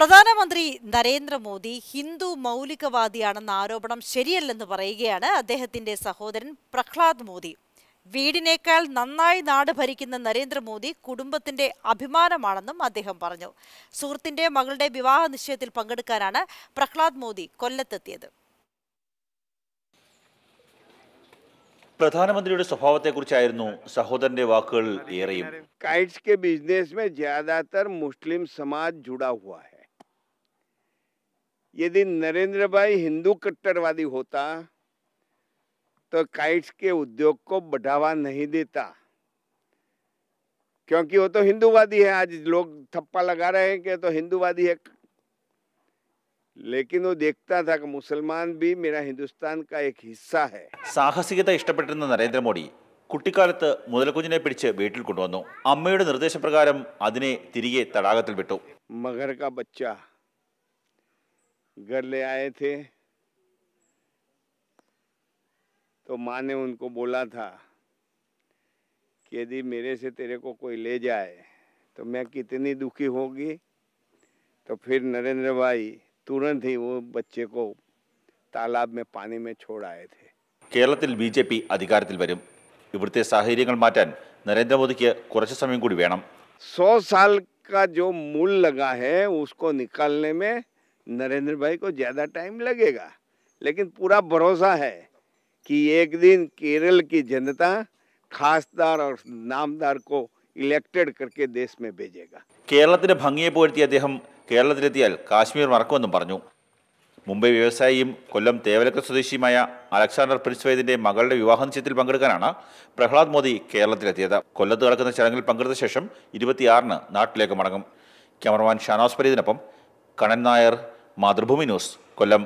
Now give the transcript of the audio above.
പ്രധാനമന്ത്രി നരേന്ദ്രമോദി ഹിന്ദു മൗലികവാദിയാണെന്ന ആരോപണം ശരിയല്ലെന്ന് പറയുകയാണ് അദ്ദേഹത്തിന്റെ സഹോദരൻ പ്രഹ്ലാദ് മോദി വീടിനേക്കാൾ നന്നായി നാട് ഭരിക്കുന്ന നരേന്ദ്രമോദി കുടുംബത്തിന്റെ അഭിമാനമാണെന്നും അദ്ദേഹം പറഞ്ഞു സുഹൃത്തിന്റെ മകളുടെ വിവാഹ നിശ്ചയത്തിൽ പങ്കെടുക്കാനാണ് പ്രഹ്ലാദ് മോദി കൊല്ലത്തെത്തിയത് പ്രധാനമന്ത്രിയുടെ സ്വഭാവത്തെക്കുറിച്ചായിരുന്നു സഹോദരന്റെ വാക്കുകൾ ഏറെയും കൈറ്റ്സ് ബിസിനസ് മുസ്ലിം സമാജ് ജുഡാ ഹുവാ यदि नरेंद्र भाई हिंदू कट्टरवादी होता तो काइट्स के उद्योग को बढ़ावा नहीं देता क्योंकि वो तो हिंदूवादी है आज लोग थप्पा लगा रहे हैं कि तो हिंदूवादी है लेकिन वो देखता था कि मुसलमान भी मेरा हिंदुस्तान का एक हिस्सा है साहसिकता इष्टपेट नरेंद्र मोदी कुटिकाल मुदल कुछ വീട്ടിൽ കൊണ്ടുവന്നു അമ്മയുടെ നിർദ്ദേശപ്രകാരം അതിനെ मगर का बच्चा घर ले आए थे तो माँ ने उनको बोला था कि यदि मेरे से तेरे को कोई ले जाए तो मैं कितनी दुखी होगी तो फिर नरेंद्र भाई तुरंत ही वो बच्चे को तालाब में पानी में छोड़ आए थे केरल बीजेपी अधिकार वरुद इवते साचर्य नरेंद्र मोदी के कुछ समय कूड़ी वेम सौ साल का जो मूल लगा है उसको निकालने में नरेंद्र भाई को ज्यादा टाइम लगेगा लेकिन पूरा भरोसा है कि एक दिन केरल की जनता खासदार और नामदार को इलेक्टेड करके देश में भेजेगा केरलाതെ ഭംഗിയെ പോൽതിയ അദ്ദേഹം കേരളതെത്തിയൽ കാശ്മീർ മർക്കവും പറഞ്ഞു മുംബൈ വ്യവസായി കൊല്ലം തേവലക്ക സ്വദേശിയായ അലക്സാണ്ടർ പെരിസ്വെയ്ദിന്റെ മകളുടെ വിവാഹനിശ്ചയത്തിൽ പങ്കെടുക്കാനാണ് പ്രഹ്ലാദ് മോദി കേരളതെത്തിയത് കൊല്ലത്ത് നടക്കുന്ന ചടങ്ങിൽ പങ്കെടുത്ത ശേഷം 26 ന് നാട്ടിലേക്ക് മടങ്ങും കവർമാൻ ഷാനസ്പരീദിനൊപ്പം കണൻ നായർ മാതൃഭൂമി ന്യൂസ് കൊല്ലം